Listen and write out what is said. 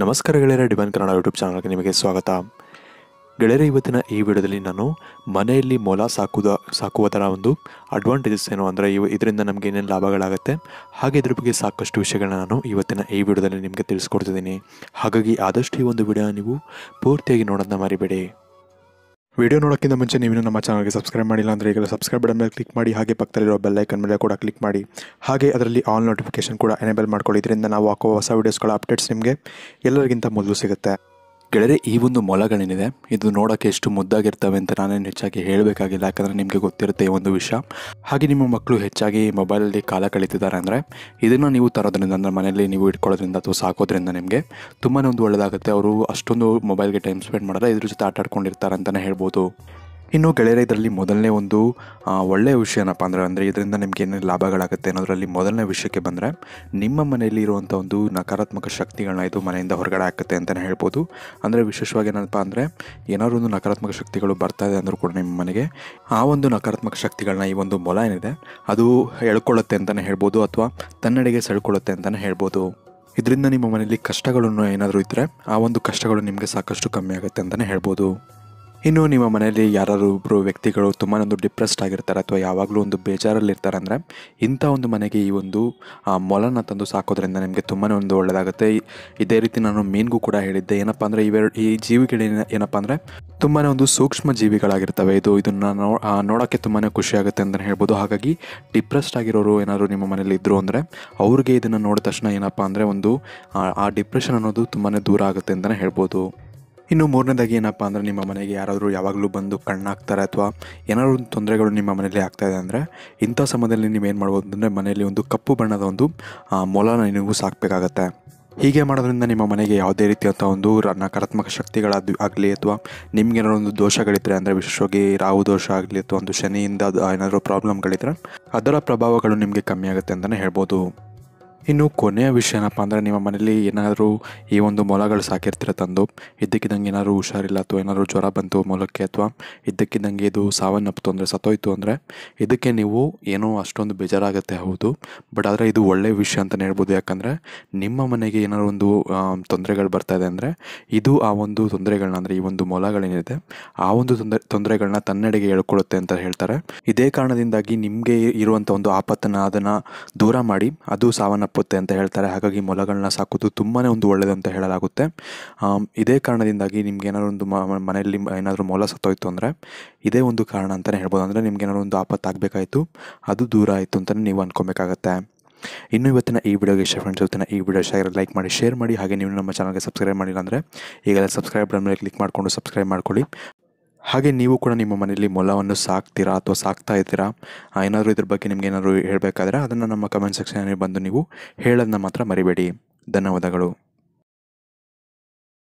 ನಮಸ್ಕಾರ ಗೆಳೆಯರ divine Kannada YouTube ಚಾನಲ್ಗೆ ನಿಮಗೆ ಸ್ವಾಗತ ಗೆಳೆಯರ ಇವತ್ತಿನ ಈ ವಿಡಿಯೋದಲ್ಲಿ ನಾನು ಮನೆಯಲ್ಲಿ ಮೊಲ ಸಾಕುವುದ ಥರ ಒಂದು ಅಡ್ವಾಂಟೇಜಸ್ ಏನು ಅಂದರೆ ಇವು ಇದರಿಂದ ನಮಗೆ ಏನೇನು ಲಾಭಗಳಾಗುತ್ತೆ ಹಾಗೆ ಇದ್ರ ಬಗ್ಗೆ ಸಾಕಷ್ಟು ವಿಷಯಗಳನ್ನ ನಾನು ಇವತ್ತಿನ ಈ ವಿಡಿಯೋದಲ್ಲಿ ನಿಮಗೆ ತಿಳಿಸ್ಕೊಡ್ತಿದ್ದೀನಿ ಹಾಗಾಗಿ ಆದಷ್ಟು ಈ ಒಂದು ವಿಡಿಯೋ ನೀವು ಪೂರ್ತಿಯಾಗಿ ನೋಡೋದನ್ನ ಮರಿಬೇಡಿ ವಿಡಿಯೋ ನೋಡೋಕ್ಕಿಂತ ಮುಂಚೆ ನೀವು ನಮ್ಮ ಚಾನಲ್ಗೆ ಸಬ್ಸ್ಕ್ರೈಬ್ ಮಾಡಿಲ್ಲ ಅಂದರೆ ಈಗಲೂ ಸಬ್ಸ್ಕ್ರೈಬ್ ಬಟನ್ ಮೇಲೆ ಕ್ಲಿಕ್ ಮಾಡಿ ಹಾಗೆ ಪಕ್ಕದಲ್ಲಿರೋ ಬೆಲ್ಲೈಕನ್ ಮೇಲೆ ಕೂಡ ಕ್ಲಿಕ್ ಮಾಡಿ ಹಾಗೆ ಅದರಲ್ಲಿ ಆಲ್ ನೋಟಿಫಿಕೇಶನ್ ಕೂಡ ಎನೇಬಲ್ ಮಾಡ್ಕೊಳ್ಳಿ ಇದರಿಂದ ನಾವು ಹಾಕೋ ಹೊಸ ವೀಡಿಯೋಸ್ಗಳ ಅಪ್ಡೇಟ್ಸ್ ನಿಮಗೆ ಎಲ್ಲರಿಗಿಂತ ಮೊದಲು ಸಿಗುತ್ತೆ ಗೆಳರೆ ಈ ಒಂದು ಮೊಲಗಳೇನಿದೆ ಇದು ನೋಡೋಕ್ಕೆ ಎಷ್ಟು ಮುದ್ದಾಗಿರ್ತವೆ ಅಂತ ನಾನೇನು ಹೆಚ್ಚಾಗಿ ಹೇಳಬೇಕಾಗಿಲ್ಲ ಯಾಕಂದರೆ ನಿಮಗೆ ಗೊತ್ತಿರುತ್ತೆ ಈ ಒಂದು ವಿಷಯ ಹಾಗೆ ನಿಮ್ಮ ಮಕ್ಕಳು ಹೆಚ್ಚಾಗಿ ಮೊಬೈಲಲ್ಲಿ ಕಾಲ ಕಳೀತಿದ್ದಾರೆ ಅಂದರೆ ಇದನ್ನು ನೀವು ತರೋದ್ರಿಂದ ಅಂದರೆ ಮನೆಯಲ್ಲಿ ನೀವು ಇಟ್ಕೊಳ್ಳೋದ್ರಿಂದ ಅಥವಾ ಸಾಕೋದ್ರಿಂದ ನಿಮಗೆ ತುಂಬಾ ಒಂದು ಒಳ್ಳೆಯದಾಗುತ್ತೆ ಅವರು ಅಷ್ಟೊಂದು ಮೊಬೈಲ್ಗೆ ಟೈಮ್ ಸ್ಪೆಂಡ್ ಮಾಡಿದ್ರೆ ಇದ್ರ ಜೊತೆ ಆಟ ಆಡ್ಕೊಂಡಿರ್ತಾರೆ ಅಂತಲೇ ಹೇಳ್ಬೋದು ಇನ್ನು ಗೆಳೆಯರ ಇದರಲ್ಲಿ ಮೊದಲನೇ ಒಂದು ಒಳ್ಳೆಯ ವಿಷಯ ಏನಪ್ಪ ಅಂದರೆ ಅಂದರೆ ಇದರಿಂದ ನಿಮ್ಗೆ ಏನೇನು ಲಾಭಗಳಾಗುತ್ತೆ ಅನ್ನೋದರಲ್ಲಿ ಮೊದಲನೇ ವಿಷಯಕ್ಕೆ ಬಂದರೆ ನಿಮ್ಮ ಮನೆಯಲ್ಲಿ ಇರುವಂಥ ಒಂದು ನಕಾರಾತ್ಮಕ ಶಕ್ತಿಗಳನ್ನ ಇದು ಮನೆಯಿಂದ ಹೊರಗಡೆ ಹಾಕುತ್ತೆ ಅಂತಲೇ ಹೇಳ್ಬೋದು ಅಂದರೆ ವಿಶೇಷವಾಗಿ ಏನಪ್ಪ ಅಂದರೆ ಏನಾದ್ರೂ ಒಂದು ನಕಾರಾತ್ಮಕ ಶಕ್ತಿಗಳು ಬರ್ತಾ ಇದೆ ಅಂದರೂ ಕೂಡ ನಿಮ್ಮ ಮನೆಗೆ ಆ ಒಂದು ನಕಾರಾತ್ಮಕ ಶಕ್ತಿಗಳನ್ನ ಈ ಒಂದು ಮೊಲ ಏನಿದೆ ಅದು ಎಳ್ಕೊಳ್ಳುತ್ತೆ ಅಂತಲೇ ಹೇಳ್ಬೋದು ಅಥವಾ ತನ್ನಡೆಗೆ ಸೆಳ್ಕೊಳ್ಳುತ್ತೆ ಅಂತಲೇ ಹೇಳ್ಬೋದು ಇದರಿಂದ ನಿಮ್ಮ ಮನೆಯಲ್ಲಿ ಕಷ್ಟಗಳನ್ನು ಏನಾದರೂ ಇದ್ದರೆ ಆ ಒಂದು ಕಷ್ಟಗಳು ನಿಮಗೆ ಸಾಕಷ್ಟು ಕಮ್ಮಿ ಆಗುತ್ತೆ ಅಂತಲೇ ಹೇಳ್ಬೋದು ಇನ್ನು ನಿಮ್ಮ ಮನೆಯಲ್ಲಿ ಯಾರಾದರೂ ಒಬ್ಬರು ವ್ಯಕ್ತಿಗಳು ತುಂಬಾ ಒಂದು ಡಿಪ್ರೆಸ್ಡ್ ಆಗಿರ್ತಾರೆ ಅಥವಾ ಯಾವಾಗಲೂ ಒಂದು ಬೇಜಾರಲ್ಲಿರ್ತಾರೆ ಅಂದರೆ ಇಂಥ ಒಂದು ಮನೆಗೆ ಈ ಒಂದು ಮೊಲನ ತಂದು ಸಾಕೋದ್ರಿಂದ ನಿಮಗೆ ತುಂಬಾ ಒಂದು ಒಳ್ಳೆಯದಾಗುತ್ತೆ ಇದೇ ರೀತಿ ನಾನು ಮೀನ್ಗೂ ಕೂಡ ಹೇಳಿದ್ದೆ ಏನಪ್ಪ ಅಂದರೆ ಇವೆರಡು ಈ ಜೀವಿಗಳ ಏನಪ್ಪ ಅಂದರೆ ತುಂಬಾ ಒಂದು ಸೂಕ್ಷ್ಮ ಜೀವಿಗಳಾಗಿರ್ತವೆ ಇದು ಇದನ್ನು ನೋ ನೋಡೋಕ್ಕೆ ತುಂಬಾ ಖುಷಿಯಾಗುತ್ತೆ ಅಂತಲೇ ಹೇಳ್ಬೋದು ಹಾಗಾಗಿ ಡಿಪ್ರೆಸ್ಡ್ ಆಗಿರೋರು ಏನಾದರೂ ನಿಮ್ಮ ಮನೇಲಿ ಇದ್ದರು ಅಂದರೆ ಅವ್ರಿಗೆ ಇದನ್ನು ನೋಡಿದ ತಕ್ಷಣ ಏನಪ್ಪ ಅಂದರೆ ಒಂದು ಆ ಡಿಪ್ರೆಷನ್ ಅನ್ನೋದು ತುಂಬಾ ದೂರ ಆಗುತ್ತೆ ಅಂತಲೇ ಹೇಳ್ಬೋದು ಇನ್ನು ಮೂರನೇದಾಗಿ ಏನಪ್ಪ ಅಂದರೆ ನಿಮ್ಮ ಮನೆಗೆ ಯಾರಾದರೂ ಯಾವಾಗಲೂ ಬಂದು ಕಣ್ಣಾಗ್ತಾರೆ ಅಥವಾ ಏನಾದರೂ ಒಂದು ತೊಂದರೆಗಳು ನಿಮ್ಮ ಮನೆಯಲ್ಲಿ ಆಗ್ತಾಯಿದೆ ಅಂದರೆ ಇಂಥ ಸಮಯದಲ್ಲಿ ನೀವೇನು ಮಾಡ್ಬೋದು ಅಂದರೆ ಮನೆಯಲ್ಲಿ ಒಂದು ಕಪ್ಪು ಬಣ್ಣದ ಒಂದು ಮೊಲನ ನೀವು ಸಾಕಬೇಕಾಗತ್ತೆ ಹೀಗೆ ಮಾಡೋದ್ರಿಂದ ನಿಮ್ಮ ಮನೆಗೆ ಯಾವುದೇ ರೀತಿಯಾದ ಒಂದು ನಕಾರಾತ್ಮಕ ಶಕ್ತಿಗಳಾದ ಆಗಲಿ ಅಥವಾ ನಿಮ್ಗೆ ಏನಾದರೂ ಒಂದು ದೋಷಗಳಿದ್ದರೆ ಅಂದರೆ ವಿಶೇಷವಾಗಿ ರಾಹು ದೋಷ ಆಗಲಿ ಅಥವಾ ಒಂದು ಶನಿಯಿಂದ ಏನಾದರೂ ಪ್ರಾಬ್ಲಮ್ಗಳಿದ್ರೆ ಅದರ ಪ್ರಭಾವಗಳು ನಿಮಗೆ ಕಮ್ಮಿ ಆಗುತ್ತೆ ಅಂತಲೇ ಹೇಳ್ಬೋದು ಇನ್ನು ಕೊನೆಯ ವಿಷಯ ಏನಪ್ಪ ಅಂದರೆ ನಿಮ್ಮ ಮನೇಲಿ ಏನಾದರೂ ಈ ಒಂದು ಮೊಲಗಳು ಸಾಕಿರ್ತೀರ ತಂದು ಇದ್ದಕ್ಕಿದ್ದಂಗೆ ಏನಾದರೂ ಹುಷಾರಿಲ್ಲ ಅಥವಾ ಏನಾದರೂ ಜ್ವರ ಬಂತು ಮೊಲಕ್ಕೆ ಅಥವಾ ಇದ್ದಕ್ಕಿದ್ದಂಗೆ ಇದು ಸಾವನ್ನಪ್ಪಿತು ಅಂದರೆ ಸತ್ತೋಯ್ತು ಅಂದರೆ ಇದಕ್ಕೆ ನೀವು ಏನೋ ಅಷ್ಟೊಂದು ಬೇಜಾರಾಗುತ್ತೆ ಹೌದು ಬಟ್ ಆದರೆ ಇದು ಒಳ್ಳೆಯ ವಿಷಯ ಅಂತಲೇ ಹೇಳ್ಬೋದು ಯಾಕಂದರೆ ನಿಮ್ಮ ಮನೆಗೆ ಏನಾದ್ರು ಒಂದು ತೊಂದರೆಗಳು ಬರ್ತಾ ಇದೆ ಅಂದರೆ ಇದು ಆ ಒಂದು ತೊಂದರೆಗಳನ್ನ ಅಂದರೆ ಈ ಒಂದು ಮೊಲಗಳೇನಿದೆ ಆ ಒಂದು ತೊಂದರೆ ತೊಂದರೆಗಳನ್ನ ತನ್ನಡೆಗೆ ಹೇಳ್ಕೊಳ್ಳುತ್ತೆ ಅಂತ ಹೇಳ್ತಾರೆ ಇದೇ ಕಾರಣದಿಂದಾಗಿ ನಿಮಗೆ ಇರುವಂಥ ಒಂದು ಆಪತ್ತನ್ನು ಅದನ್ನು ದೂರ ಮಾಡಿ ಅದು ಸಾವನ್ನಪ್ಪ ಒಪ್ಪುತ್ತೆ ಅಂತ ಹೇಳ್ತಾರೆ ಹಾಗಾಗಿ ಮೊಲಗಳನ್ನ ಸಾಕೋದು ತುಂಬಾ ಒಂದು ಒಳ್ಳೆಯದು ಅಂತ ಹೇಳಲಾಗುತ್ತೆ ಇದೇ ಕಾರಣದಿಂದಾಗಿ ನಿಮ್ಗೆ ಏನಾದರೂ ಒಂದು ಮನೆಯಲ್ಲಿ ಏನಾದರೂ ಮೊಲ ಸತ್ತೋಯ್ತು ಅಂದರೆ ಇದೇ ಒಂದು ಕಾರಣ ಅಂತಲೇ ಹೇಳ್ಬೋದು ಅಂದರೆ ನಿಮ್ಗೆ ಏನಾದರೂ ಒಂದು ಆಗಬೇಕಾಯಿತು ಅದು ದೂರ ಆಯಿತು ಅಂತಲೇ ನೀವು ಅಂದ್ಕೊಬೇಕಾಗತ್ತೆ ಇನ್ನು ಇವತ್ತಿನ ಈ ವಿಡಿಯೋಗೆ ಇಷ್ಟ ಫ್ರೆಂಡ್ಸ್ ಇವತ್ತಿನ ಈ ವಿಡಿಯೋ ಶೇರ್ ಲೈಕ್ ಮಾಡಿ ಶೇರ್ ಮಾಡಿ ಹಾಗೆ ನೀವು ನಮ್ಮ ಚಾನಲ್ಗೆ ಸಬ್ಸ್ಕ್ರೈಬ್ ಮಾಡಿಲ್ಲ ಅಂದರೆ ಈಗೆಲ್ಲ ಸಬ್ಸ್ಕ್ರೈಬ್ ಬಟನ್ ಮೇಲೆ ಕ್ಲಿಕ್ ಮಾಡಿಕೊಂಡು ಸಬ್ಸ್ಕ್ರೈಬ್ ಮಾಡ್ಕೊಳ್ಳಿ ಹಾಗೆ ನೀವು ಕೂಡ ನಿಮ್ಮ ಮನೆಯಲ್ಲಿ ಮೊಲವನ್ನು ಸಾಕ್ತೀರಾ ಅಥವಾ ಸಾಕ್ತಾ ಇದ್ದೀರಾ ಏನಾದರೂ ಇದ್ರ ಬಗ್ಗೆ ನಿಮ್ಗೆ ಏನಾದರೂ ಹೇಳಬೇಕಾದ್ರೆ ಅದನ್ನು ನಮ್ಮ ಕಮೆಂಟ್ ಸೆಕ್ಷನಲ್ಲಿ ಬಂದು ನೀವು ಹೇಳೋದನ್ನ ಮಾತ್ರ ಮರಿಬೇಡಿ ಧನ್ಯವಾದಗಳು